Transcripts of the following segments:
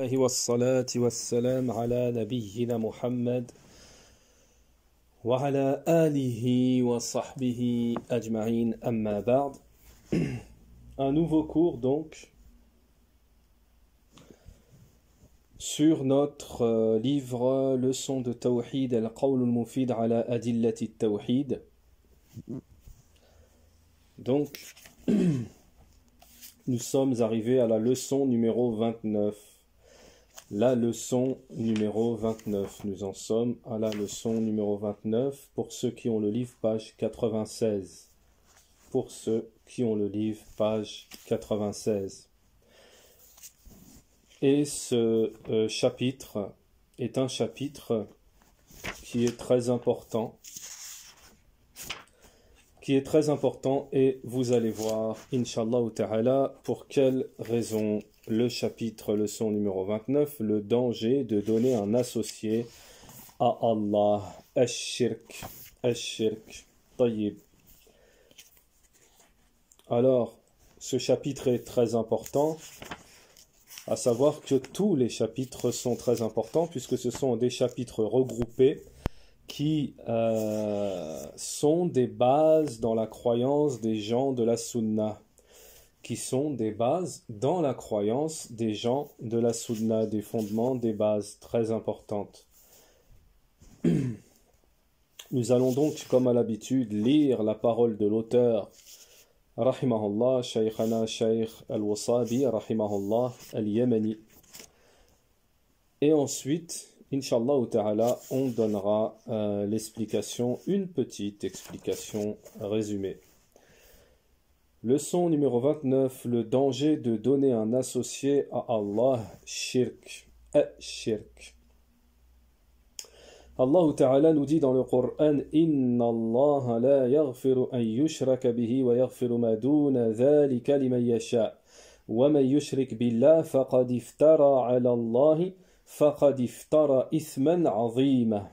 Un nouveau cours donc sur notre euh, livre Leçon de Tawhid al-Qawl al-Mufid ala Adillati tawhid Donc nous sommes arrivés à la leçon numéro 29 la leçon numéro 29. Nous en sommes à la leçon numéro 29 pour ceux qui ont le livre, page 96. Pour ceux qui ont le livre, page 96. Et ce euh, chapitre est un chapitre qui est très important, qui est très important et vous allez voir, inshallah ta'ala, pour quelles raisons le chapitre, leçon numéro 29, le danger de donner un associé à Allah, ash-shirk, shirk Alors, ce chapitre est très important, à savoir que tous les chapitres sont très importants, puisque ce sont des chapitres regroupés qui euh, sont des bases dans la croyance des gens de la sunna qui sont des bases dans la croyance des gens de la Sunna, des fondements, des bases très importantes. Nous allons donc, comme à l'habitude, lire la parole de l'auteur, Shaykhana Shaykh al al Et ensuite, Inch'Allah Ta'ala, on donnera euh, l'explication, une petite explication résumée. Leçon numéro 29. Le danger de donner un associé à Allah, shirk. shirk. Allah Ta'ala nous dit dans le Coran Inna Allah la yaghfiru an yushraka bihi wa yaghfiru ma duna dhalika liman yasha wa man yushrik billah faqad iftara ala Allah faqad iftara ithman azima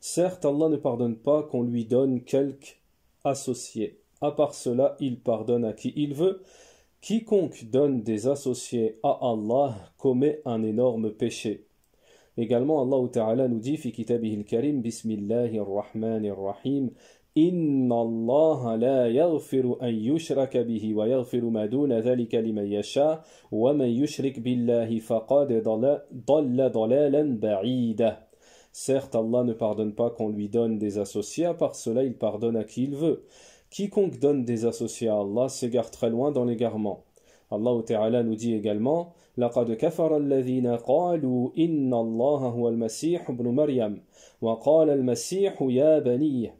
Certes Allah ne pardonne pas qu'on lui donne quelque associé à part cela, il pardonne à qui il veut. Quiconque donne des associés à Allah commet un énorme péché. Également, Allah Ta'ala nous dit, fi karim bismillahir rahmanir rahim, إن الله لا يغفر أن يشرك به ويغفر ما دون ذلك لمن يشاء ومن يشرك بالله فقد ضل ضلالا بعيدا Certes, Allah ne pardonne pas qu'on lui donne des associés, par cela il pardonne à qui il veut. Quiconque donne des associés à Allah s'égare très loin dans l'égarement. Allah Ta'ala nous dit également لقد كفر الذين قالوا إن الله هو المسيح ابن مريم وقال المسيح يا بني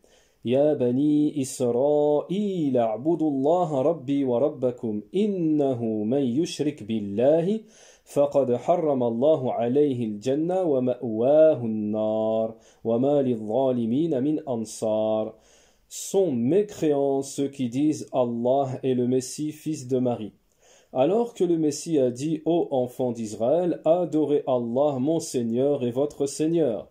يا بني إسرائيل اعبدوا الله ربي وربكم إنه من يشرك بالله فقد حرم الله عليه الجنة ومأواه النار وما للظالمين من أنصار sont mécréants ceux qui disent Allah est le Messie, fils de Marie. Alors que le Messie a dit Ô enfants d'Israël, adorez Allah, mon Seigneur et votre Seigneur.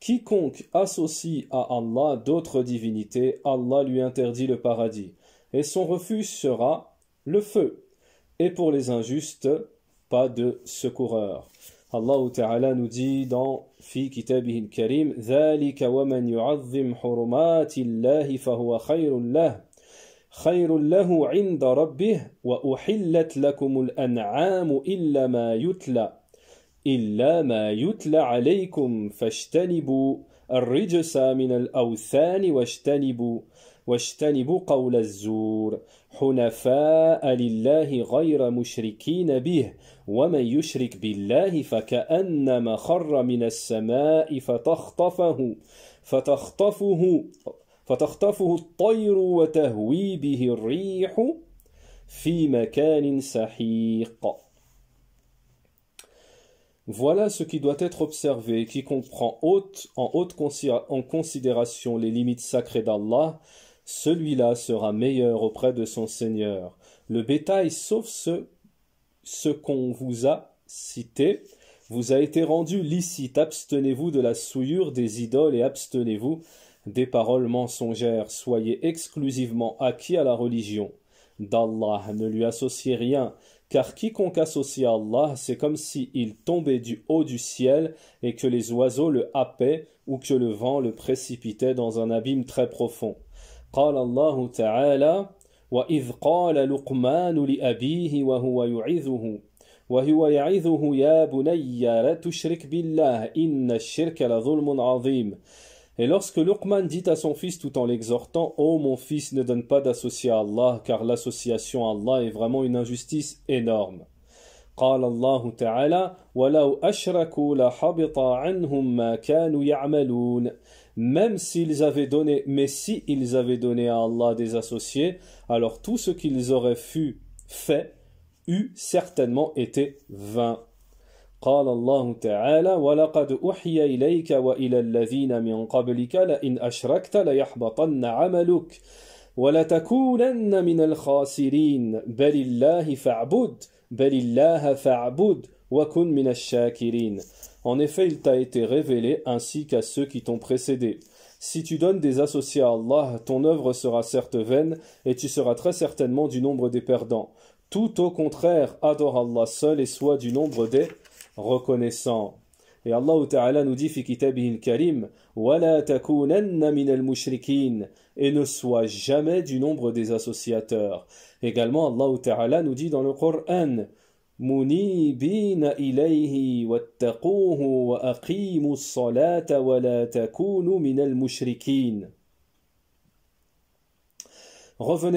Quiconque associe à Allah d'autres divinités, Allah lui interdit le paradis, et son refus sera le feu. Et pour les injustes, pas de secoureur. الله تعالى nous في كتابه الكريم ذَلِكَ وَمَنْ يُعَظِّمْ حُرُمَاتِ اللَّهِ فَهُوَ خَيْرٌ لَهُ خَيْرٌ لَهُ عِنْدَ رَبِّهِ وَأُحِلَّتْ لَكُمُ الْأَنْعَامُ إِلَّا مَا يُتْلَى إِلَّا مَا يُتْلَى عَلَيْكُمْ فَاجْتَنِبُوا الرِّجْسَ مِنَ الْأَوْثَانِ وَاجْتَنِبُوا واجتنبوا قول الزور حنفاء لله غير مشركين به ومن يشرك بالله فكأنما خر من السماء فتخطفه فتخطفه فتخطفه الطير وتهوي به الريح في مكان سحيق Voilà ce qui doit être observé, qui comprend haute, en haute considération les limites sacrées d'Allah celui-là sera meilleur auprès de son Seigneur. Le bétail, sauf ce, qu'on vous a cité, vous a été rendu licite. Abstenez-vous de la souillure des idoles et abstenez-vous des paroles mensongères. Soyez exclusivement acquis à la religion d'Allah. Ne lui associez rien, car quiconque associe à Allah, c'est comme s'il tombait du haut du ciel et que les oiseaux le happaient ou que le vent le précipitait dans un abîme très profond. قال الله تعالى وإذ قال لقمان لأبيه وهو يعظه وهو يعظه يا بني لا تشرك بالله إن الشرك لظلم عظيم Et lorsque Luqman dit à son fils tout en l'exhortant Ô oh, mon fils, ne donne pas d'associer à Allah, car l'association à Allah est vraiment une injustice énorme. قال الله تعالى ولو أشركوا لحبط عنهم ما كانوا يعملون même s'ils avaient donné, mais si ils avaient donné à Allah des associés, alors tout ce qu'ils auraient fût fait eût certainement été vain. قال الله تعالى ولقد أحيى إليك وإلى الذين من قبلك لئن أشركت ليحبطن عملك ولتكونن من الخاسرين بل الله فاعبد بل الله فاعبد وكن من الشاكرين en effet, il t'a été révélé ainsi qu'à ceux qui t'ont précédé. Si tu donnes des associés à Allah, ton œuvre sera certes vaine, et tu seras très certainement du nombre des perdants. Tout au contraire, adore Allah seul et sois du nombre des reconnaissants. Et Allah nous dit fi karim et ne sois jamais du nombre des associateurs. Également Allah Ta'ala nous dit dans le Coran Revenez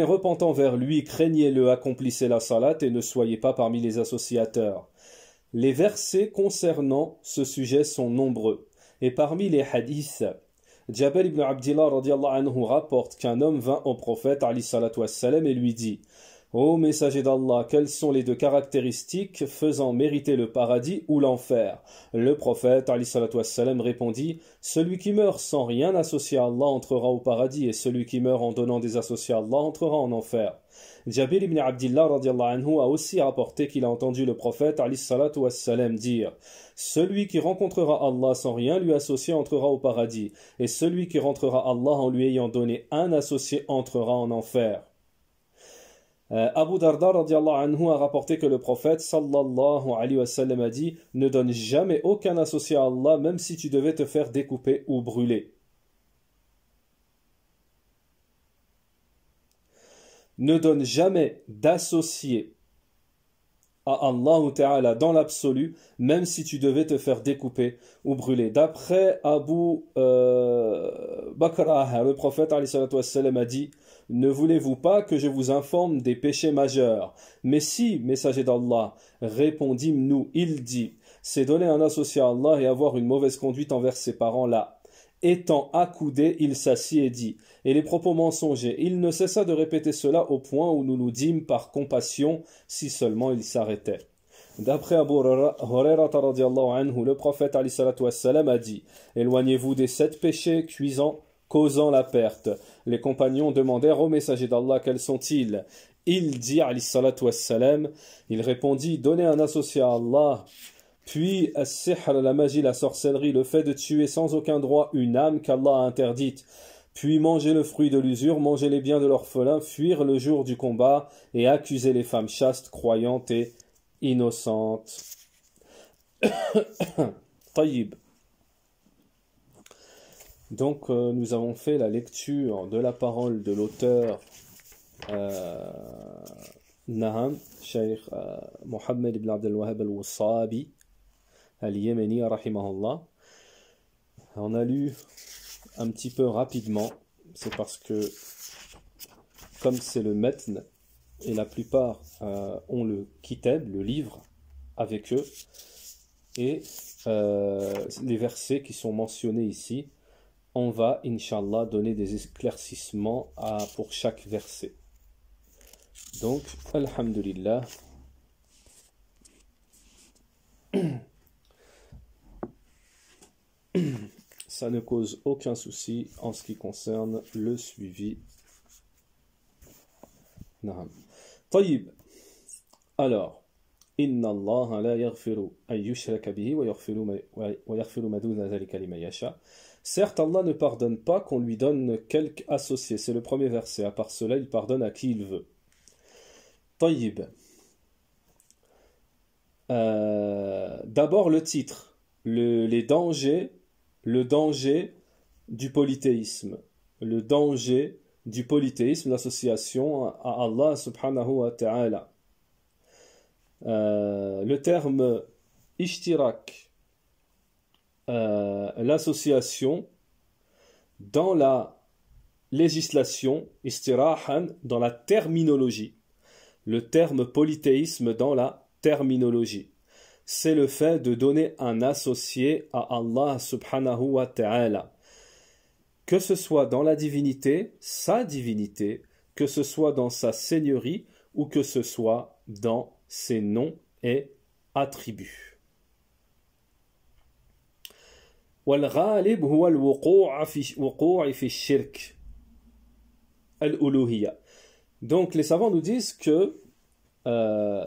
repentant vers lui, craignez-le, accomplissez la salat et ne soyez pas parmi les associateurs. Les versets concernant ce sujet sont nombreux. Et parmi les hadiths, Jabir ibn Abdillah anhu rapporte qu'un homme vint au prophète et lui dit « Ô messager d'Allah, quelles sont les deux caractéristiques faisant mériter le paradis ou l'enfer Le prophète wassalam, répondit Celui qui meurt sans rien associer à Allah entrera au paradis, et celui qui meurt en donnant des associés à Allah entrera en enfer. Jabir ibn Abdullah anhu a aussi rapporté qu'il a entendu le prophète wassalam, dire Celui qui rencontrera Allah sans rien lui associer entrera au paradis, et celui qui rentrera Allah en lui ayant donné un associé entrera en enfer. Euh, Abu Darda anhu, a rapporté que le prophète sallallahu alayhi wa sallam a dit Ne donne jamais aucun associé à Allah, même si tu devais te faire découper ou brûler. Ne donne jamais d'associé à Allah Ta'ala dans l'absolu, même si tu devais te faire découper ou brûler. D'après Abu euh, le prophète a dit ne voulez-vous pas que je vous informe des péchés majeurs Mais si, messager d'Allah, répondîmes nous, il dit, c'est donner un associé à Allah et avoir une mauvaise conduite envers ses parents là. Étant accoudé, il s'assit et dit, et les propos mensongers, il ne cessa de répéter cela au point où nous nous dîmes par compassion, si seulement il s'arrêtait. D'après Abu Huraira le prophète a dit, éloignez-vous des sept péchés cuisants causant la perte. Les compagnons demandèrent au messager d'Allah quels sont-ils. Il dit, wassalam, il répondit, donnez un associé à Allah. Puis, la magie, la sorcellerie, le fait de tuer sans aucun droit une âme qu'Allah a interdite. Puis manger le fruit de l'usure, manger les biens de l'orphelin, fuir le jour du combat et accuser les femmes chastes, croyantes et innocentes. Donc euh, nous avons fait la lecture de la parole de l'auteur euh, Naham, Sheikh euh, Mohammed ibn Abdel Wahab al-Wassabi, al-Yémeni, rahimahullah. On a lu un petit peu rapidement, c'est parce que comme c'est le metn, et la plupart euh, ont le kitab, le livre, avec eux, et les versets qui sont mentionnés ici, on va, inshallah donner des éclaircissements pour chaque verset. Donc, Alhamdulillah. Ça ne cause aucun souci en ce qui concerne le suivi. Naam. Tayyib. Alors, Inna Allah la yaghfiru ayyushraka bihi wa yaghfiru ma dhuna zalika yasha'. Certes, Allah ne pardonne pas qu'on lui donne quelque associé. C'est le premier verset. À part cela, il pardonne à qui il veut. Tayyib. Euh, d'abord le titre, le, les dangers, le danger du polythéisme, le danger du polythéisme, l'association à Allah subhanahu wa ta'ala. Euh, le terme ishtirak, euh, l'association dans la législation, istirahan, dans la terminologie. Le terme polythéisme dans la terminologie. C'est le fait de donner un associé à Allah subhanahu wa ta'ala. Que ce soit dans la divinité, sa divinité, que ce soit dans sa seigneurie ou que ce soit dans ses noms et attributs. donc les savants nous disent que euh,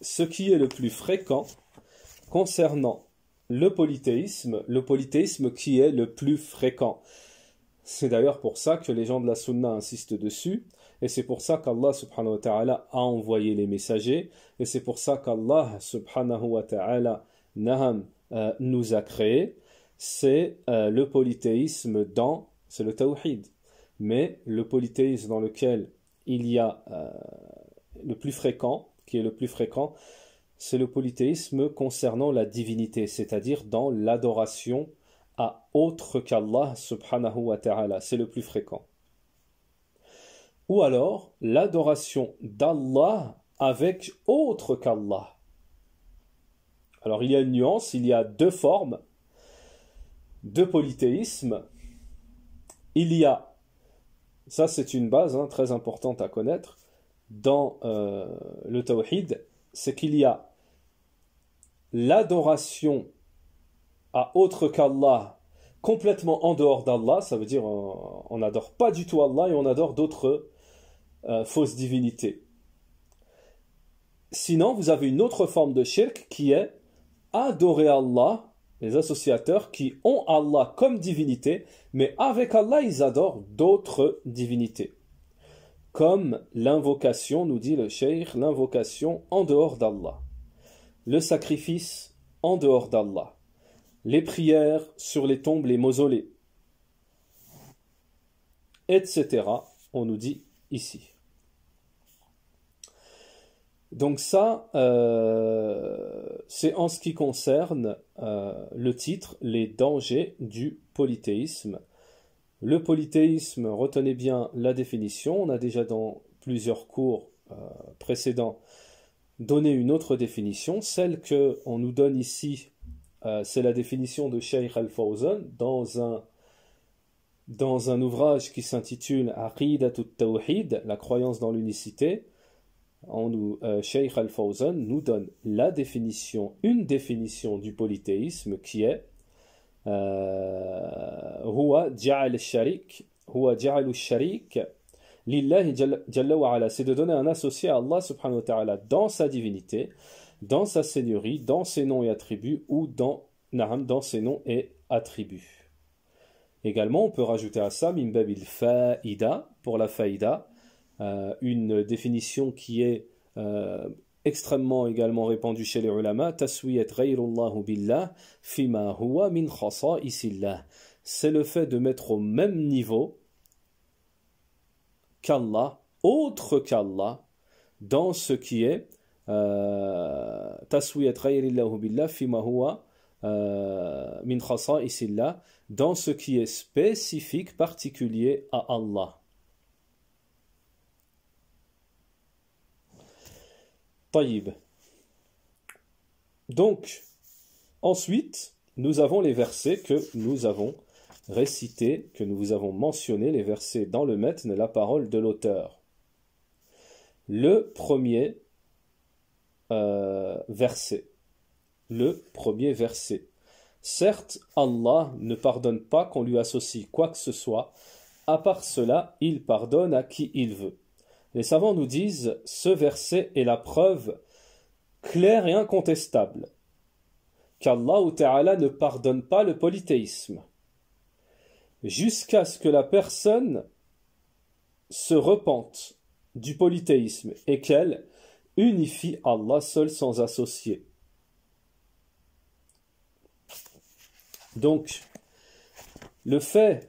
ce qui est le plus fréquent concernant le polythéisme, le polythéisme qui est le plus fréquent. C'est d'ailleurs pour ça que les gens de la Sunna insistent dessus, et c'est pour ça qu'Allah subhanahu wa ta'ala a envoyé les messagers, et c'est pour ça qu'Allah subhanahu wa ta'ala euh, nous a créés, c'est euh, le polythéisme dans, c'est le tawhid. Mais le polythéisme dans lequel il y a euh, le plus fréquent, qui est le plus fréquent, c'est le polythéisme concernant la divinité, c'est-à-dire dans l'adoration à autre qu'Allah subhanahu wa ta'ala. C'est le plus fréquent. Ou alors l'adoration d'Allah avec autre qu'Allah. Alors il y a une nuance, il y a deux formes de polythéisme, il y a, ça c'est une base hein, très importante à connaître dans euh, le tawhid, c'est qu'il y a l'adoration à autre qu'Allah, complètement en dehors d'Allah, ça veut dire on n'adore pas du tout Allah et on adore d'autres euh, fausses divinités. Sinon, vous avez une autre forme de shirk qui est adorer Allah les associateurs qui ont Allah comme divinité, mais avec Allah ils adorent d'autres divinités. Comme l'invocation, nous dit le Cheikh, l'invocation en dehors d'Allah, le sacrifice en dehors d'Allah, les prières sur les tombes, les mausolées, etc. On nous dit ici. Donc ça, euh, c'est en ce qui concerne euh, le titre, les dangers du polythéisme. Le polythéisme, retenez bien la définition, on a déjà dans plusieurs cours euh, précédents donné une autre définition, celle qu'on nous donne ici, c'est la définition de Sheikh Al-Fawzan dans un, ouvrage qui s'intitule Aqidat al-Tawhid, la croyance dans l'unicité, on nous, euh, Sheikh Al-Fawzan nous donne la définition, une définition du polythéisme qui est euh, Huwa Sharik, Huwa Sharik, C'est de donner un associé à Allah subhanahu wa ta'ala dans sa divinité, dans sa seigneurie, dans ses noms et attributs ou dans, naham, dans ses noms et attributs. Également, on peut rajouter à ça il Fa'ida pour la faïda euh, une définition qui est euh, extrêmement également répandue chez les ulama, taswiyat ghayrullahu billah fima huwa min isillah C'est le fait de mettre au même niveau qu'Allah, autre qu'Allah, dans ce qui est euh, taswiyat ghayrullahu billah fima huwa min isillah dans ce qui est spécifique, particulier à Allah. Donc, ensuite, nous avons les versets que nous avons récités, que nous vous avons mentionnés, les versets dans le maître, la parole de l'auteur. Le premier euh, verset. Le premier verset. Certes, Allah ne pardonne pas qu'on lui associe quoi que ce soit, à part cela, il pardonne à qui il veut. Les savants nous disent ce verset est la preuve claire et incontestable qu'Allah Ta'ala ne pardonne pas le polythéisme jusqu'à ce que la personne se repente du polythéisme et qu'elle unifie Allah seul sans associer. Donc, le fait,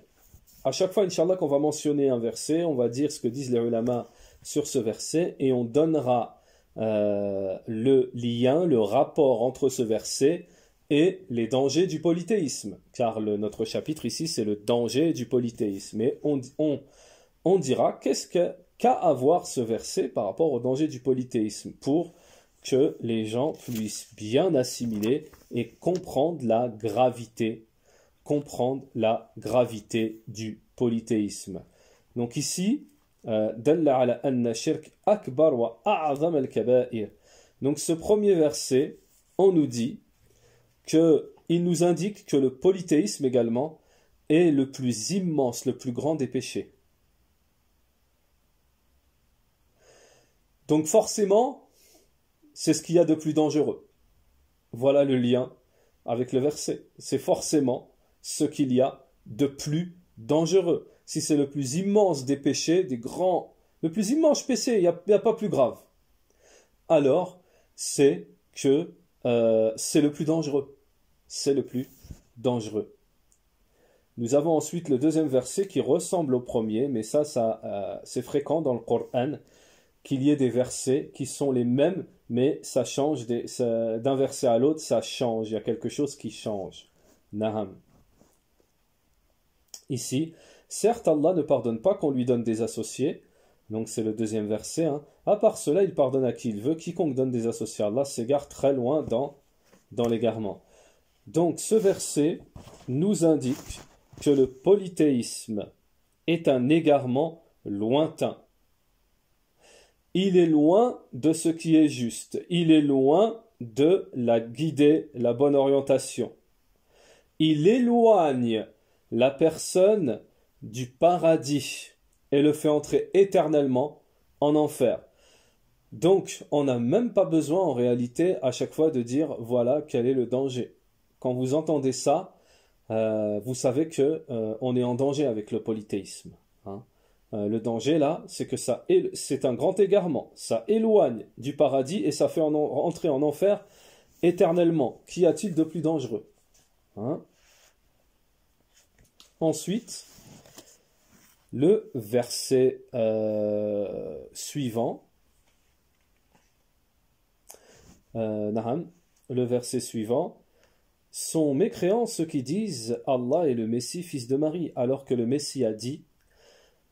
à chaque fois, Inch'Allah, qu'on va mentionner un verset, on va dire ce que disent les ulama sur ce verset et on donnera euh, le lien, le rapport entre ce verset et les dangers du polythéisme, car notre chapitre ici c'est le danger du polythéisme. Et on, dira qu'est-ce qu'a avoir à ce verset par rapport au danger du polythéisme pour que les gens puissent bien assimiler et comprendre la gravité, comprendre la gravité du polythéisme. Donc ici, euh, donc ce premier verset on nous dit que il nous indique que le polythéisme également est le plus immense, le plus grand des péchés. Donc forcément, c'est ce qu'il y a de plus dangereux. Voilà le lien avec le verset. C'est forcément ce qu'il y a de plus dangereux si c'est le plus immense des péchés, des grands, le plus immense péché, il n'y a, pas plus grave, alors c'est que euh, c'est le plus dangereux. C'est le plus dangereux. Nous avons ensuite le deuxième verset qui ressemble au premier, mais ça, ça euh, c'est fréquent dans le Coran qu'il y ait des versets qui sont les mêmes, mais ça change d'un verset à l'autre, ça change. Il y a quelque chose qui change. Naham. Ici, Certes, Allah ne pardonne pas qu'on lui donne des associés. Donc c'est le deuxième verset. Hein. À part cela, il pardonne à qui il veut. Quiconque donne des associés à Allah s'égare très loin dans, dans l'égarement. Donc ce verset nous indique que le polythéisme est un égarement lointain. Il est loin de ce qui est juste. Il est loin de la guider, la bonne orientation. Il éloigne la personne du paradis et le fait entrer éternellement en enfer. Donc, on n'a même pas besoin en réalité à chaque fois de dire voilà quel est le danger. Quand vous entendez ça, euh, vous savez que euh, on est en danger avec le polythéisme. Hein. Euh, le danger là, c'est que ça c'est un grand égarement. Ça éloigne du paradis et ça fait entrer en enfer éternellement. Qu'y a-t-il de plus dangereux hein Ensuite, le verset euh, suivant. Euh, le verset suivant. Sont mécréants ceux qui disent Allah est le Messie, fils de Marie, alors que le Messie a dit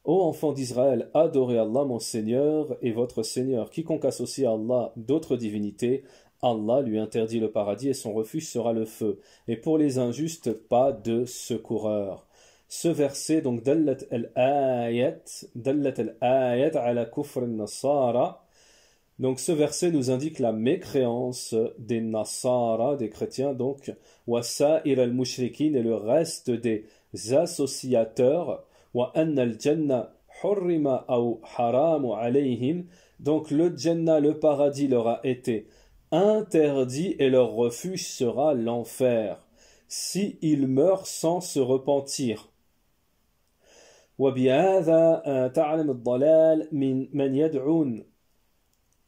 Ô enfants d'Israël, adorez Allah mon Seigneur et votre Seigneur. Quiconque associe à Allah d'autres divinités, Allah lui interdit le paradis et son refuge sera le feu. Et pour les injustes, pas de secoureur ce verset, donc Dallat al-ayat, Dallat al-ayat ala kufr nasara. Donc ce verset nous indique la mécréance des nasara, des chrétiens, donc wa wasa'ir al-mushrikin et le reste des associateurs, wa anna al-jannah hurrima aw haram alayhim. Donc le jannah, le paradis leur a été interdit et leur refuge sera l'enfer, si ils meurent sans se repentir. وبهذا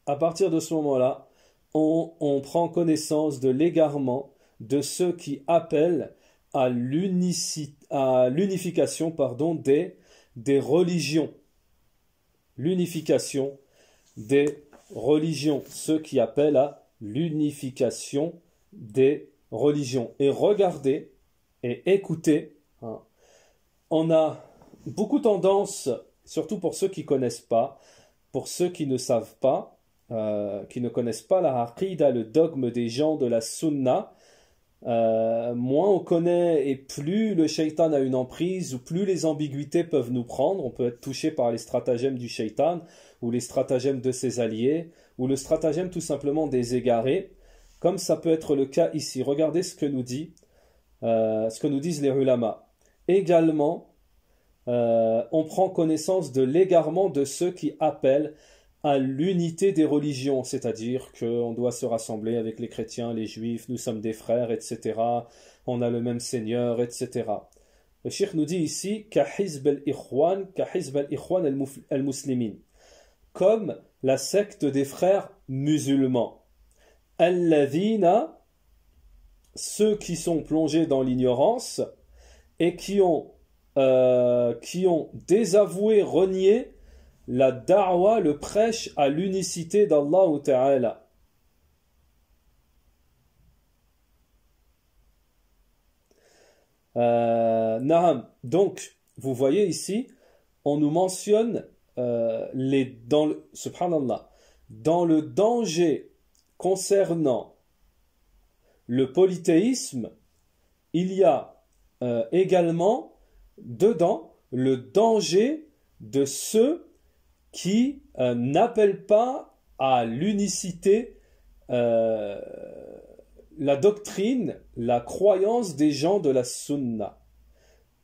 À partir de ce moment-là, on, prend connaissance de l'égarement de ceux qui appellent à l'unification pardon des, des religions. L'unification des religions, ceux qui appellent à l'unification des religions. Et regardez et écoutez, hein, on a beaucoup tendance, surtout pour ceux qui connaissent pas, pour ceux qui ne savent pas, euh, qui ne connaissent pas la harqida, le dogme des gens de la Sunna, euh, moins on connaît et plus le shaitan a une emprise, ou plus les ambiguïtés peuvent nous prendre. On peut être touché par les stratagèmes du shaitan, ou les stratagèmes de ses alliés, ou le stratagème tout simplement des égarés, comme ça peut être le cas ici. Regardez ce que nous dit, euh, ce que nous disent les rulamas. Également, euh, on prend connaissance de l'égarement de ceux qui appellent à l'unité des religions, c'est-à-dire qu'on doit se rassembler avec les chrétiens, les juifs, nous sommes des frères, etc. On a le même Seigneur, etc. Le Cheikh nous dit ici comme la secte des frères musulmans. Alladhina, ceux qui sont plongés dans l'ignorance et qui ont euh, qui ont désavoué, renié la da'wa, le prêche à l'unicité d'Allah Ta'ala. Euh, Naham, donc, vous voyez ici, on nous mentionne euh, les, dans le, subhanallah, dans le danger concernant le polythéisme, il y a également dedans le danger de ceux qui euh, n'appellent pas à l'unicité euh, la doctrine, la croyance des gens de la sunna.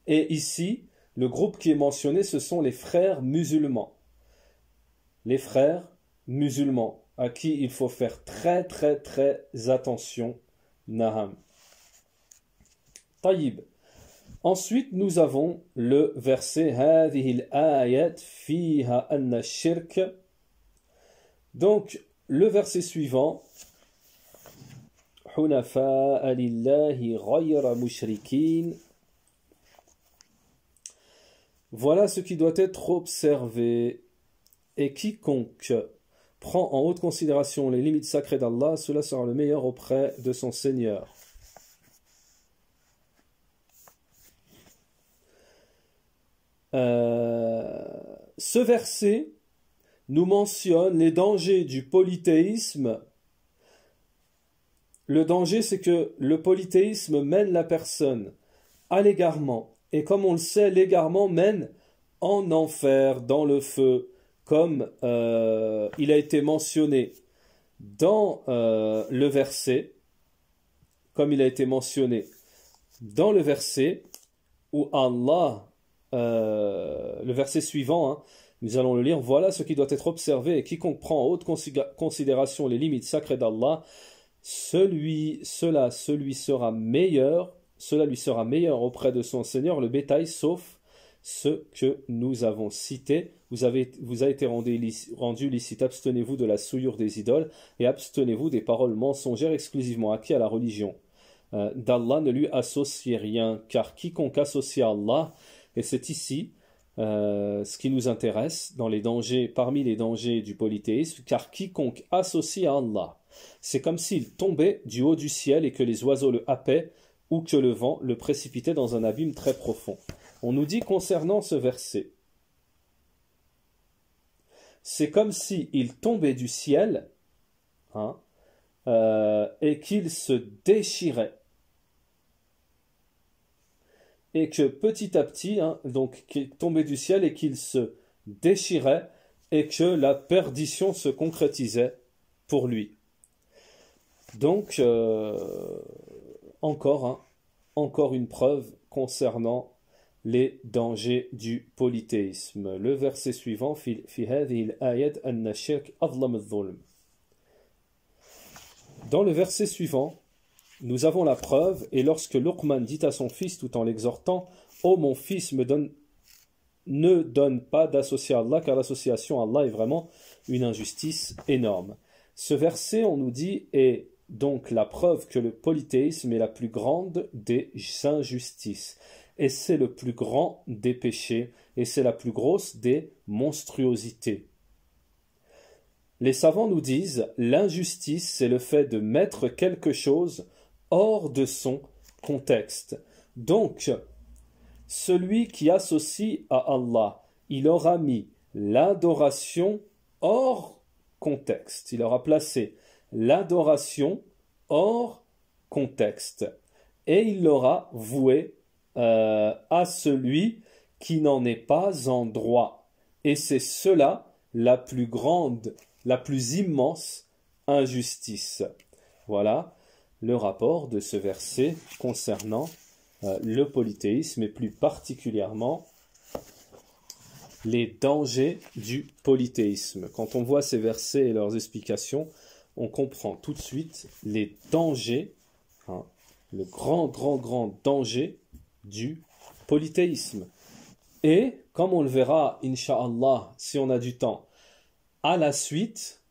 Et ici, le groupe qui est mentionné, ce sont les frères musulmans. Les frères musulmans, à qui il faut faire très très très attention, Naham. Taïb. Ensuite, nous avons le verset fiha anna shirk. Donc, le verset suivant Voilà ce qui doit être observé. Et quiconque prend en haute considération les limites sacrées d'Allah, cela sera le meilleur auprès de son Seigneur. Euh, ce verset nous mentionne les dangers du polythéisme. Le danger, c'est que le polythéisme mène la personne à l'égarement. Et comme on le sait, l'égarement mène en enfer, dans le feu, comme euh, il a été mentionné dans euh, le verset, comme il a été mentionné dans le verset où Allah euh, le verset suivant, hein. nous allons le lire. Voilà ce qui doit être observé et quiconque prend en haute considération les limites sacrées d'Allah, celui, cela, celui sera meilleur, cela lui sera meilleur auprès de son Seigneur le bétail, sauf ce que nous avons cité. Vous avez, vous a été rendu, rendu licite. Abstenez-vous de la souillure des idoles et abstenez-vous des paroles mensongères exclusivement acquises à la religion. Euh, D'Allah ne lui associez rien, car quiconque associe à Allah, et c'est ici euh, ce qui nous intéresse dans les dangers, parmi les dangers du polythéisme, car quiconque associe à Allah, c'est comme s'il tombait du haut du ciel et que les oiseaux le happaient ou que le vent le précipitait dans un abîme très profond. On nous dit concernant ce verset, c'est comme s'il tombait du ciel hein, euh, et qu'il se déchirait et que petit à petit, hein, donc, qu'il tombait du ciel et qu'il se déchirait et que la perdition se concrétisait pour lui. Donc, euh, encore, hein, encore une preuve concernant les dangers du polythéisme. Le verset suivant, Dans le verset suivant, nous avons la preuve, et lorsque Luqman dit à son fils tout en l'exhortant Ô oh, mon fils, me donne, ne donne pas d'associer à Allah, car l'association à Allah est vraiment une injustice énorme. Ce verset, on nous dit, est donc la preuve que le polythéisme est la plus grande des injustices, et c'est le plus grand des péchés, et c'est la plus grosse des monstruosités. Les savants nous disent l'injustice, c'est le fait de mettre quelque chose hors de son contexte. Donc, celui qui associe à Allah, il aura mis l'adoration hors contexte. Il aura placé l'adoration hors contexte. Et il l'aura voué euh, à celui qui n'en est pas en droit. Et c'est cela la plus grande, la plus immense injustice. Voilà le rapport de ce verset concernant euh, le polythéisme et plus particulièrement les dangers du polythéisme. Quand on voit ces versets et leurs explications, on comprend tout de suite les dangers, hein, le grand, grand, grand danger du polythéisme. Et, comme on le verra, inshallah, si on a du temps, à la suite,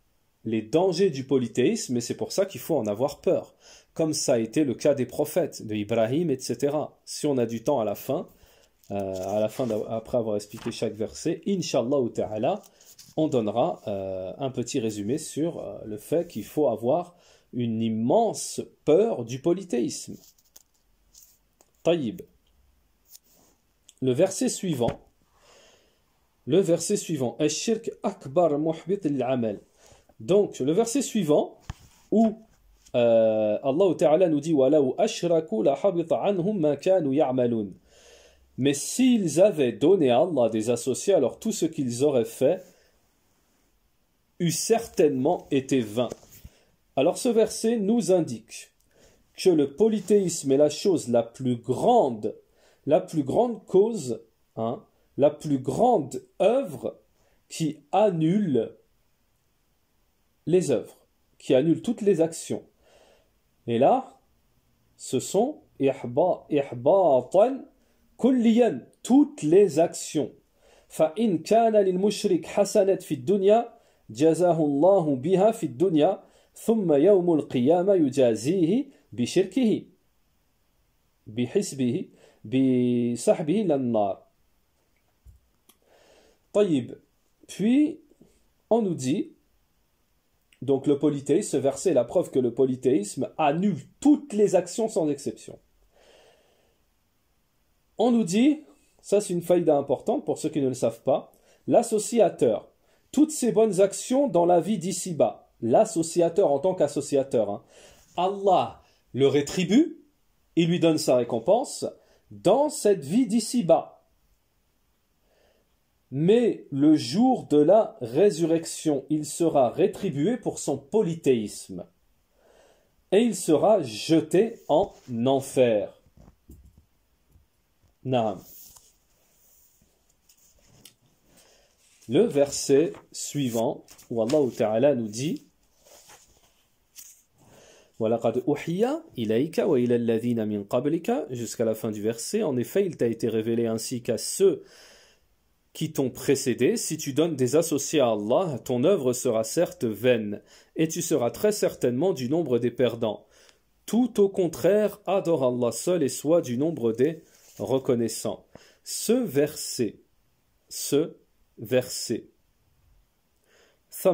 les dangers du polythéisme, et c'est pour ça qu'il faut en avoir peur comme ça a été le cas des prophètes, de Ibrahim, etc. Si on a du temps à la fin, euh, à la fin après avoir expliqué chaque verset, inshallah ou Ta'ala, on donnera euh, un petit résumé sur euh, le fait qu'il faut avoir une immense peur du polythéisme. Taïb. Le verset suivant. Le verset suivant. Akbar Donc, le verset suivant, où euh, Allah nous dit Mais s'ils avaient donné à Allah des associés, alors tout ce qu'ils auraient fait eût certainement été vain. Alors ce verset nous indique que le polythéisme est la chose la plus grande, la plus grande cause, hein, la plus grande œuvre qui annule les œuvres, qui annule toutes les actions et là, ce sont « ihbātan »« kulliyan »« toutes les actions »« fa'in kāna lil-mushrik hasanat fi d-dunya »« jazāhu allāhu bihā fi d-dunya »« thumma yawmul qiyāma yujāzihi bi-shirkihi »« bi-hissbihi »« bi-sahbihi lannar »« tayib Puis, on nous dit donc le polythéisme, ce verset est la preuve que le polythéisme annule toutes les actions sans exception. On nous dit, ça c'est une faïda importante pour ceux qui ne le savent pas, l'associateur, toutes ses bonnes actions dans la vie d'ici-bas, l'associateur en tant qu'associateur, hein, Allah le rétribue, il lui donne sa récompense dans cette vie d'ici-bas mais le jour de la résurrection, il sera rétribué pour son polythéisme et il sera jeté en enfer. Naam. Le verset suivant où Allah nous dit jusqu'à la fin du verset en effet il t'a été révélé ainsi qu'à ceux qui t'ont précédé, si tu donnes des associés à Allah, ton œuvre sera certes vaine, et tu seras très certainement du nombre des perdants. Tout au contraire, adore Allah seul et sois du nombre des reconnaissants. Ce verset, ce verset. Ce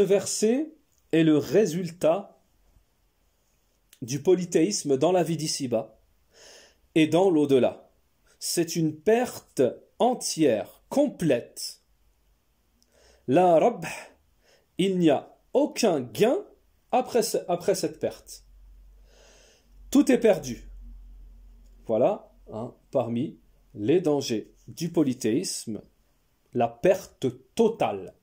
verset est le résultat du polythéisme dans la vie d'ici-bas et dans l'au-delà. C'est une perte entière, complète. La rabh, il n'y a aucun gain après, cette perte. Tout est perdu. Voilà, hein, parmi les dangers du polythéisme, la perte totale.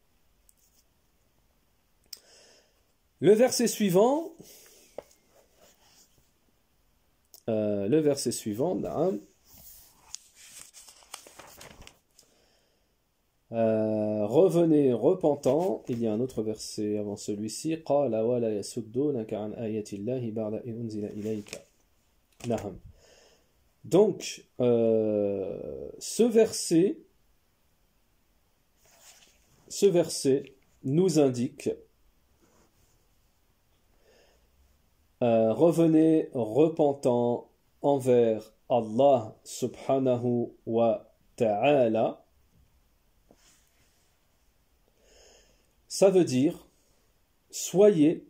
Le verset suivant euh, le verset suivant, hein. euh, revenez repentant. Il y a un autre verset avant celui-ci. Donc, euh, ce verset, ce verset nous indique Euh, revenez repentant envers Allah subhanahu wa ta'ala. Ça veut dire soyez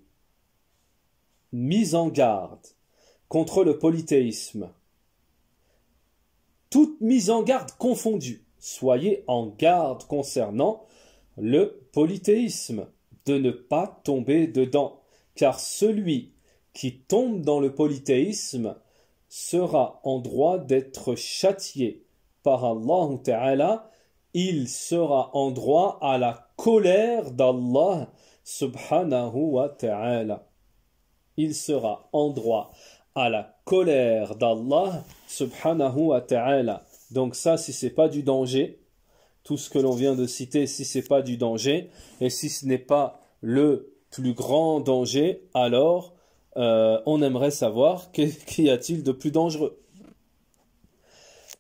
mis en garde contre le polythéisme. Toute mise en garde confondue, soyez en garde concernant le polythéisme, de ne pas tomber dedans, car celui qui tombe dans le polythéisme sera en droit d'être châtié par Allah Ta'ala, il sera en droit à la colère d'Allah Subhanahu wa Ta'ala. Il sera en droit à la colère d'Allah Subhanahu wa Ta'ala. Donc ça, si c'est pas du danger, tout ce que l'on vient de citer, si c'est pas du danger, et si ce n'est pas le plus grand danger, alors euh, on aimerait savoir qu'y a-t-il de plus dangereux.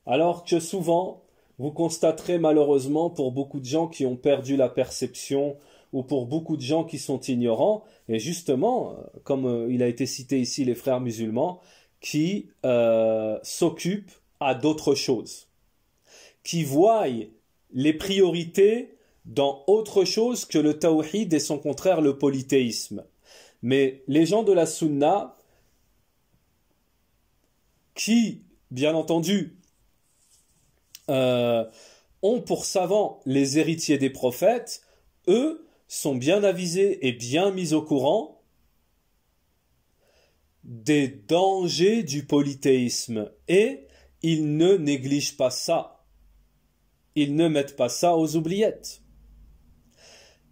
Alors que souvent, vous constaterez malheureusement pour beaucoup de gens qui ont perdu la perception ou pour beaucoup de gens qui sont ignorants, et justement, euh, comme euh, il a été cité ici, les frères musulmans, qui s'occupent à d'autres choses, qui voient les priorités dans autre chose que le tawhid et son contraire, le polythéisme. Mais les gens de la Sunna, qui, bien entendu, euh, ont pour savants les héritiers des prophètes, eux sont bien avisés et bien mis au courant des dangers du polythéisme et ils ne négligent pas ça. Ils ne mettent pas ça aux oubliettes.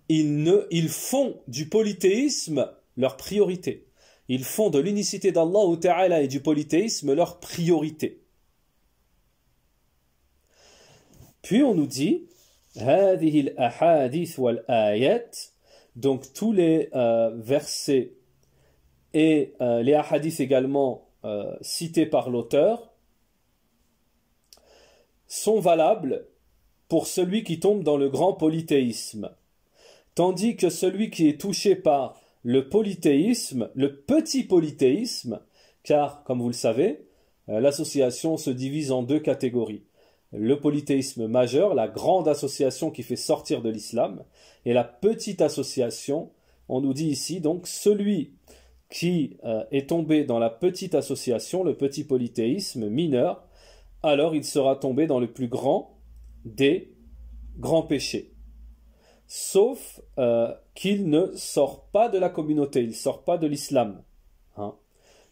Ils, ne, ils font du polythéisme leur priorité. Ils font de l'unicité d'Allah Ta'ala et du polythéisme leur priorité. Puis on nous dit donc tous les euh, versets et euh, les hadiths également euh, cités par l'auteur sont valables pour celui qui tombe dans le grand polythéisme, tandis que celui qui est touché par le polythéisme, le petit polythéisme, car, comme vous le savez, euh, l'association se divise en deux catégories. Le polythéisme majeur, la grande association qui fait sortir de l'islam, et la petite association, on nous dit ici, donc celui qui euh, est tombé dans la petite association, le petit polythéisme mineur, alors il sera tombé dans le plus grand des grands péchés sauf euh, qu'il ne sort pas de la communauté, il ne sort pas de l'islam. Hein.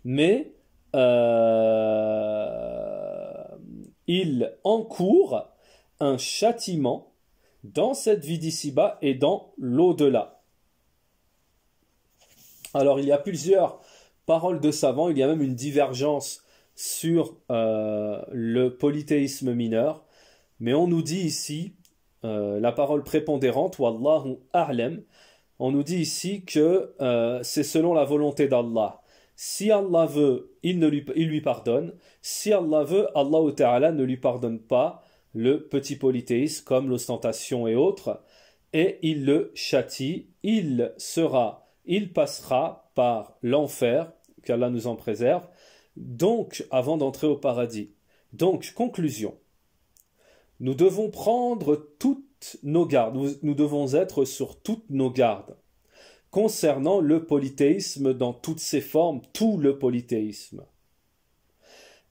Mais euh, il encourt un châtiment dans cette vie d'ici-bas et dans l'au-delà. Alors il y a plusieurs paroles de savants, il y a même une divergence sur euh, le polythéisme mineur, mais on nous dit ici euh, la parole prépondérante, Wallahu a'lam, on nous dit ici que euh, c'est selon la volonté d'Allah. Si Allah veut, il, lui, pardonne. Si Allah veut, Allah Ta'ala ne lui pardonne pas le petit polythéisme comme l'ostentation et autres. Et il le châtie, il sera, il passera par l'enfer, qu'Allah nous en préserve, donc avant d'entrer au paradis. Donc, conclusion. Nous devons prendre toutes nos gardes, nous, devons être sur toutes nos gardes. Concernant le polythéisme dans toutes ses formes, tout le polythéisme.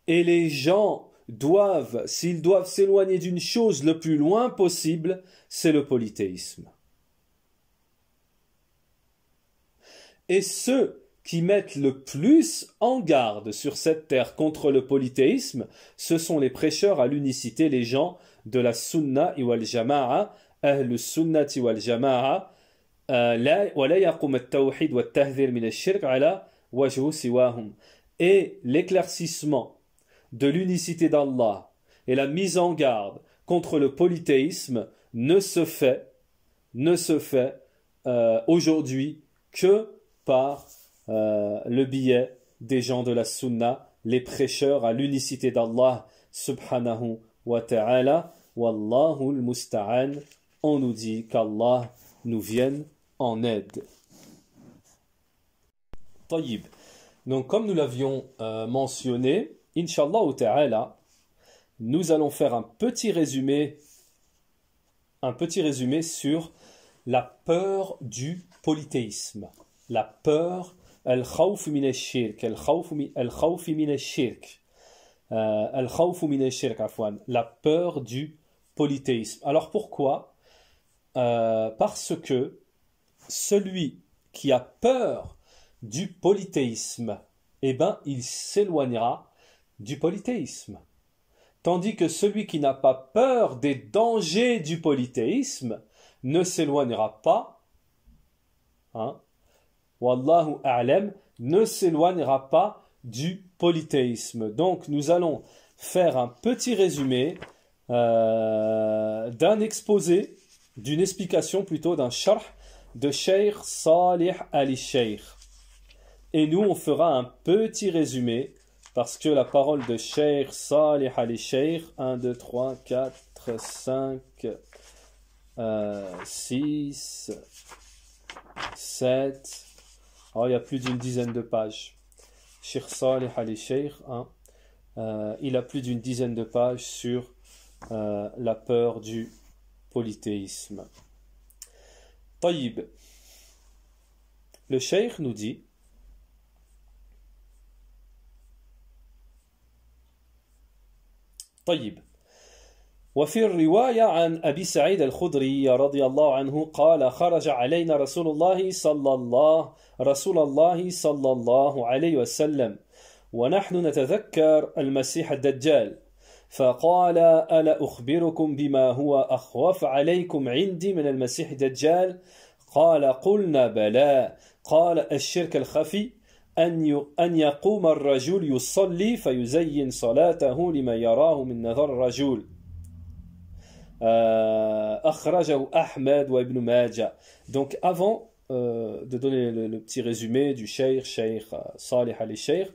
Et les gens doivent, s'ils doivent s'éloigner d'une chose le plus loin possible, c'est le polythéisme. Et ceux qui mettent le plus en garde sur cette terre contre le polythéisme, ce sont les prêcheurs à l'unicité, les gens de la sunna et Et l'éclaircissement de l'unicité d'Allah et la mise en garde contre le polythéisme ne se fait, ne se fait euh, aujourd'hui que par euh, le biais des gens de la sunna, les prêcheurs à l'unicité d'Allah subhanahu wa ta'ala Wallahu al-musta'an, on nous dit qu'Allah nous vienne en aide. Taïb. Donc comme nous l'avions euh, mentionné, Inch'Allah ta'ala, nous allons faire un petit résumé un petit résumé sur la peur du polythéisme, la peur al khawf min shirk al khawf min al-shirk, al khawf min al-shirk, euh, la peur du polythéisme. Alors pourquoi euh, Parce que celui qui a peur du polythéisme, eh ben, il s'éloignera du polythéisme. Tandis que celui qui n'a pas peur des dangers du polythéisme ne s'éloignera pas, hein, Wallahu a'lam, ne s'éloignera pas du polythéisme. Donc nous allons faire un petit résumé euh, d'un exposé, d'une explication plutôt, d'un charh de Sheikh Salih Ali Sheikh. Et nous, on fera un petit résumé parce que la parole de Sheikh Salih Ali Sheikh, 1, 2, 3, 4, 5, 6, 7, il y a plus d'une dizaine de pages. Sheikh Salih Ali Sheikh, hein. euh, il a plus d'une dizaine de pages sur la peur du polythéisme. طيب. Le cheikh nous dit طيب وفي الرواية عن أبي سعيد الخدري رضي الله عنه قال خرج علينا رسول الله صلى الله رسول الله صلى الله عليه وسلم ونحن نتذكر المسيح الدجال فقال ألا أخبركم بما هو أخوف عليكم عندي من المسيح دجال قال قلنا بلى قال الشرك الخفي أن أن يقوم الرجل يصلي فيزين صلاته لما يراه من نظر الرجل آه، أخرجه أحمد وابن ماجه دونك avant euh, de donner le, le petit résumé du cheikh cheikh euh,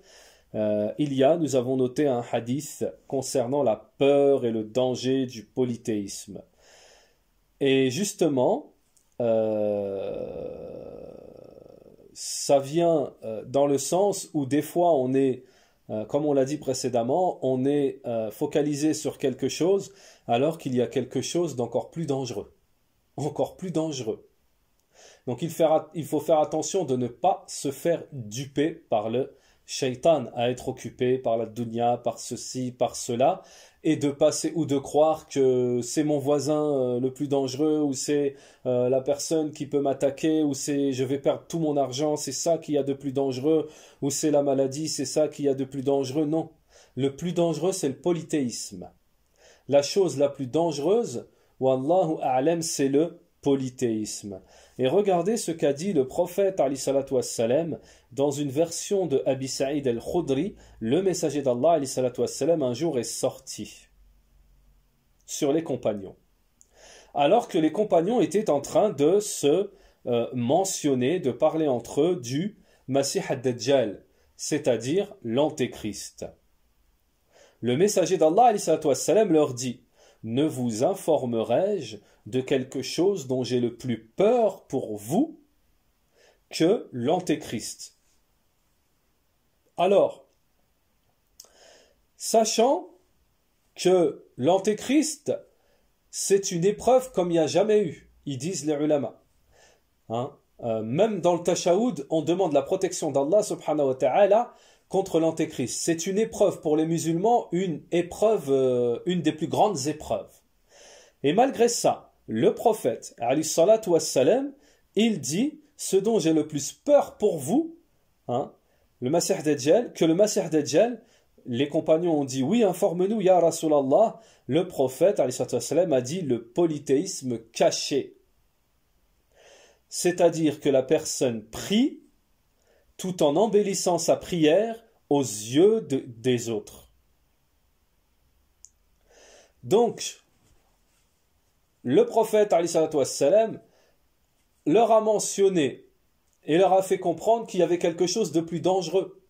Euh, il y a, nous avons noté un hadith concernant la peur et le danger du polythéisme. Et justement, euh, ça vient euh, dans le sens où des fois on est, comme on l'a dit précédemment, on est focalisé sur quelque chose alors qu'il y a quelque chose d'encore plus dangereux. Encore plus dangereux. Donc il, faut faire attention de ne pas se faire duper par le shaitan à être occupé par la dunya, par ceci, par cela, et de passer ou de croire que c'est mon voisin euh, le plus dangereux ou c'est euh, la personne qui peut m'attaquer ou c'est je vais perdre tout mon argent, c'est ça qu'il y a de plus dangereux ou c'est la maladie, c'est ça qu'il y a de plus dangereux. Non, le plus dangereux c'est le polythéisme. La chose la plus dangereuse, wallahu a'lam, c'est le polythéisme. Et regardez ce qu'a dit le prophète Ali salatu dans une version de Abi Saïd el khudri le messager d'Allah un jour est sorti sur les compagnons. Alors que les compagnons étaient en train de se euh, mentionner, de parler entre eux du Masih ad-Dajjal, c'est-à-dire l'Antéchrist. Le messager d'Allah leur dit Ne vous informerai-je de quelque chose dont j'ai le plus peur pour vous que l'Antéchrist alors, sachant que l'antéchrist, c'est une épreuve comme il n'y a jamais eu, ils disent les ulama. Hein. Euh, même dans le tashaoud on demande la protection d'Allah subhanahu wa ta'ala contre l'antéchrist. C'est une épreuve pour les musulmans, une épreuve, euh, une des plus grandes épreuves. Et malgré ça, le prophète, wassalam, il dit, ce dont j'ai le plus peur pour vous, hein, le Masih Dajjal, que le Masih Dajjal, les compagnons ont dit Oui, informe-nous, Ya Rasulallah. Le prophète a dit le polythéisme caché. C'est-à-dire que la personne prie tout en embellissant sa prière aux yeux des autres. Donc, le prophète والسلام, leur a mentionné et leur a fait comprendre qu'il y avait quelque chose de plus dangereux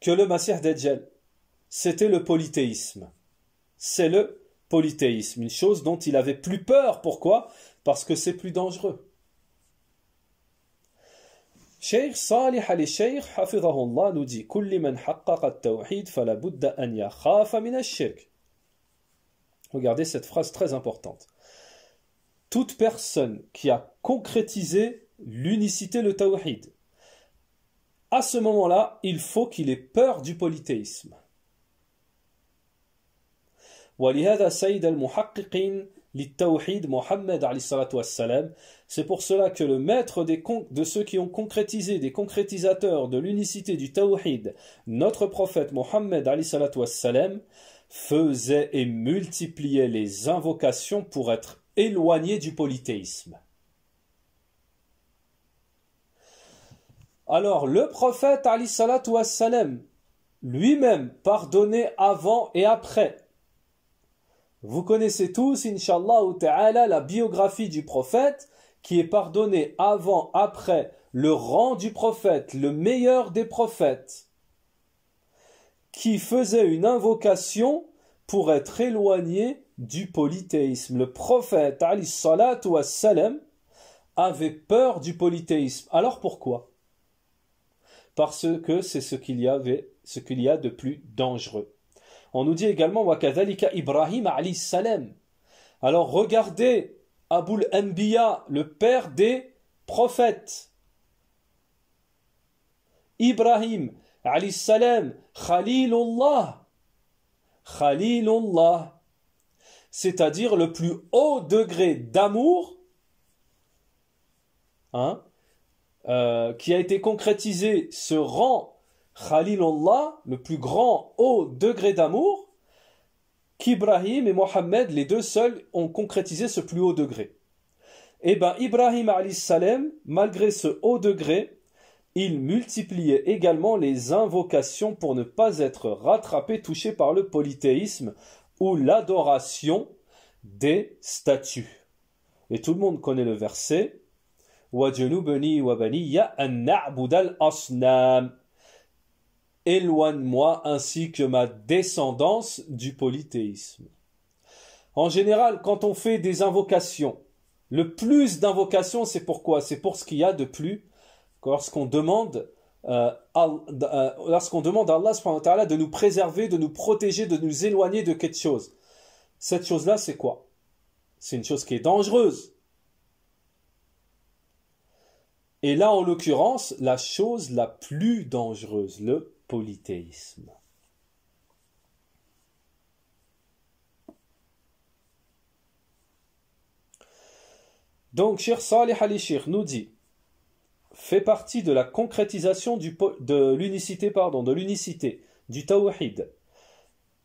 que le Masih d'Edjel. C'était le polythéisme. C'est le polythéisme, une chose dont il avait plus peur. Pourquoi Parce que c'est plus dangereux. Cheikh Salih al-Sheikh, hafidhahullah, nous dit Regardez cette phrase très importante. Toute personne qui a concrétisé l'unicité, le tawhid. À ce moment-là, il faut qu'il ait peur du polythéisme. C'est pour cela que le maître des de ceux qui ont concrétisé, des concrétisateurs de l'unicité du tawhid, notre prophète Mohammed faisait et multipliait les invocations pour être éloigné du polythéisme. Alors le prophète Ali wassalam lui-même pardonné avant et après. Vous connaissez tous, inshallah ta'ala, la biographie du prophète qui est pardonné avant, après, le rang du prophète, le meilleur des prophètes, qui faisait une invocation pour être éloigné du polythéisme. Le prophète, Ali Salatu Wassalam, avait peur du polythéisme. Alors pourquoi parce que c'est ce qu'il y avait, ce qu'il y a de plus dangereux. On nous dit également Wakadalika Ibrahim Ali Salem. Alors regardez Aboul Anbiya, le père des prophètes. Ibrahim Ali Salem, Khalilullah. Khalilullah. C'est-à-dire le plus haut degré d'amour hein, euh, qui a été concrétisé se rend Allah, le plus grand haut degré d'amour, qu'Ibrahim et Mohammed, les deux seuls, ont concrétisé ce plus haut degré. Eh ben Ibrahim Salem malgré ce haut degré, il multipliait également les invocations pour ne pas être rattrapé, touché par le polythéisme ou l'adoration des statues. Et tout le monde connaît le verset Éloigne-moi ainsi que ma descendance du polythéisme. En général, quand on fait des invocations, le plus d'invocations, c'est pourquoi C'est pour ce qu'il y a de plus lorsqu'on demande euh, euh lorsqu'on demande à Allah de nous préserver, de nous protéger, de nous éloigner de quelque chose. Cette chose-là, c'est quoi C'est une chose qui est dangereuse. Et là, en l'occurrence, la chose la plus dangereuse, le polythéisme. Donc, Sheikh Salih Ali nous dit fait partie de la concrétisation de l'unicité, pardon, de l'unicité, du tawhid.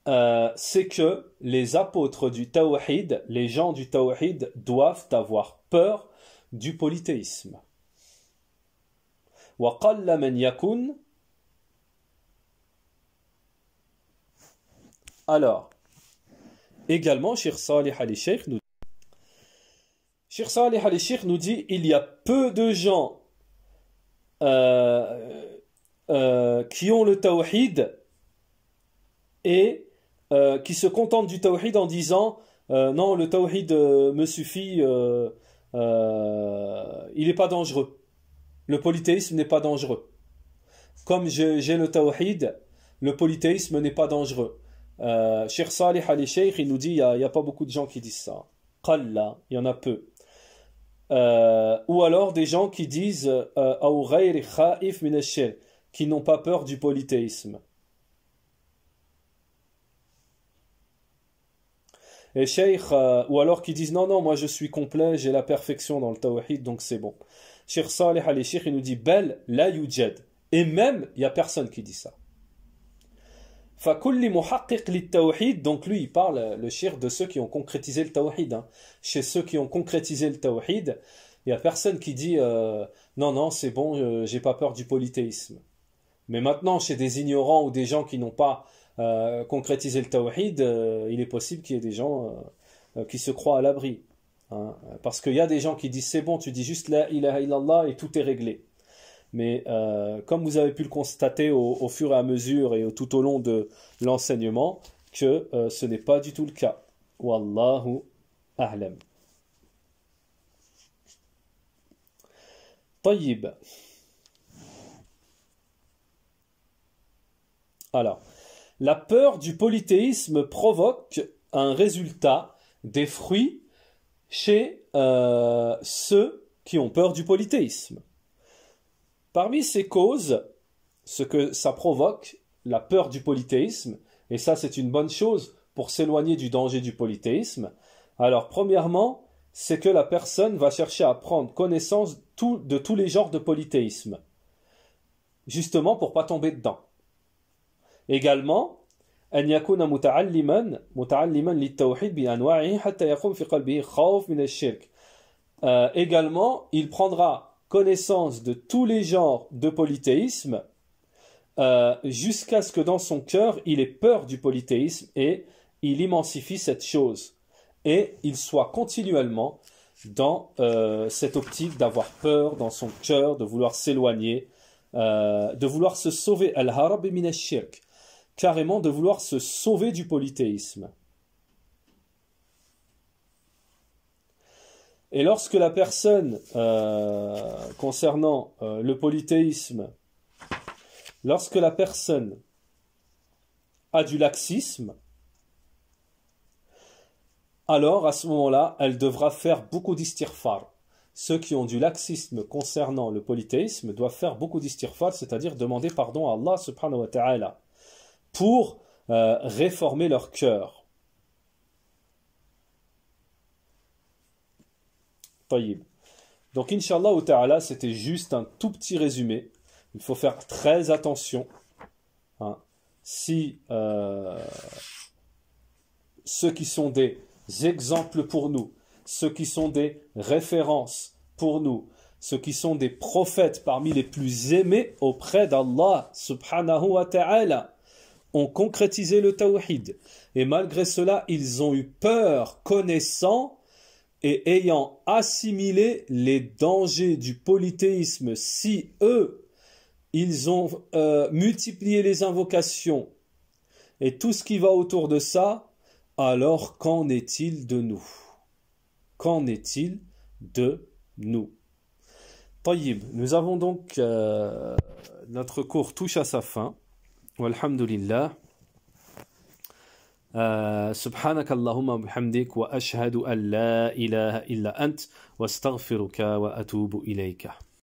Euh, c'est que les apôtres du tawhid, les gens du tawhid, doivent avoir peur du polythéisme. Alors, également, Sheikh Salih Ali Sheikh nous dit nous dit il y a peu de gens euh, euh, qui ont le tawhid et euh, qui se contentent du tawhid en disant non, le tawhid me suffit, il n'est pas dangereux le polythéisme n'est pas dangereux. Comme j'ai le tawhid, le polythéisme n'est pas dangereux. Euh, Cheikh Salih Ali il nous dit, il n'y a, pas beaucoup de gens qui disent ça. Qalla, il y en a peu. Euh, ou alors des gens qui disent euh, qui n'ont pas peur du polythéisme. Et euh, ou alors qui disent non, non, moi je suis complet, j'ai la perfection dans le tawhid, donc c'est bon. Cheikh Saleh al il nous dit Bel la yujad. Et même, il n'y a personne qui dit ça. Fakulli tawhid, donc lui il parle, le Cheikh de ceux qui ont concrétisé le tawhid. Hein. Chez ceux qui ont concrétisé le tawhid, il n'y a personne qui dit euh, non, non, c'est bon, je euh, j'ai pas peur du polythéisme. Mais maintenant, chez des ignorants ou des gens qui n'ont pas euh, concrétisé le tawhid, il est possible qu'il y ait des gens qui se croient à l'abri. Hein, euh, parce qu'il y a des gens qui disent c'est bon, tu dis juste la ilaha illallah et tout est réglé. Mais euh, comme vous avez pu le constater au, fur et à mesure et tout au long de l'enseignement, que euh, ce n'est pas du tout le cas. Wallahu a'lam. Tayyib. Alors, la peur du polythéisme provoque un résultat des fruits chez euh, ceux qui ont peur du polythéisme. Parmi ces causes, ce que ça provoque, la peur du polythéisme, et ça c'est une bonne chose pour s'éloigner du danger du polythéisme, alors premièrement, c'est que la personne va chercher à prendre connaissance de tous les genres de polythéisme, justement pour pas tomber dedans. Également, euh, également, il prendra connaissance de tous les genres de polythéisme euh, jusqu'à ce que dans son cœur il ait peur du polythéisme et il immensifie cette chose. Et il soit continuellement dans euh, cette optique d'avoir peur dans son cœur, de vouloir s'éloigner, de vouloir se sauver. Al-Harab shirk carrément de vouloir se sauver du polythéisme. Et lorsque la personne, euh, concernant euh, le polythéisme, lorsque la personne a du laxisme, alors à ce moment-là, elle devra faire beaucoup d'istirfar. Ceux qui ont du laxisme concernant le polythéisme doivent faire beaucoup d'istirfar, c'est-à-dire demander pardon à Allah subhanahu wa ta'ala pour euh, réformer leur cœur. Donc, Inch'Allah c'était juste un tout petit résumé. Il faut faire très attention. Hein. Si euh, ceux qui sont des exemples pour nous, ceux qui sont des références pour nous, ceux qui sont des prophètes parmi les plus aimés auprès d'Allah subhanahu wa ta'ala, ont concrétisé le tawhid. Et malgré cela, ils ont eu peur, connaissant et ayant assimilé les dangers du polythéisme. Si eux, ils ont euh, multiplié les invocations et tout ce qui va autour de ça, alors qu'en est-il de nous Qu'en est-il de nous Taïb, nous avons donc euh, notre cours touche à sa fin. والحمد لله آه، سبحانك اللهم وبحمدك وأشهد أن لا إله إلا أنت واستغفرك وأتوب إليك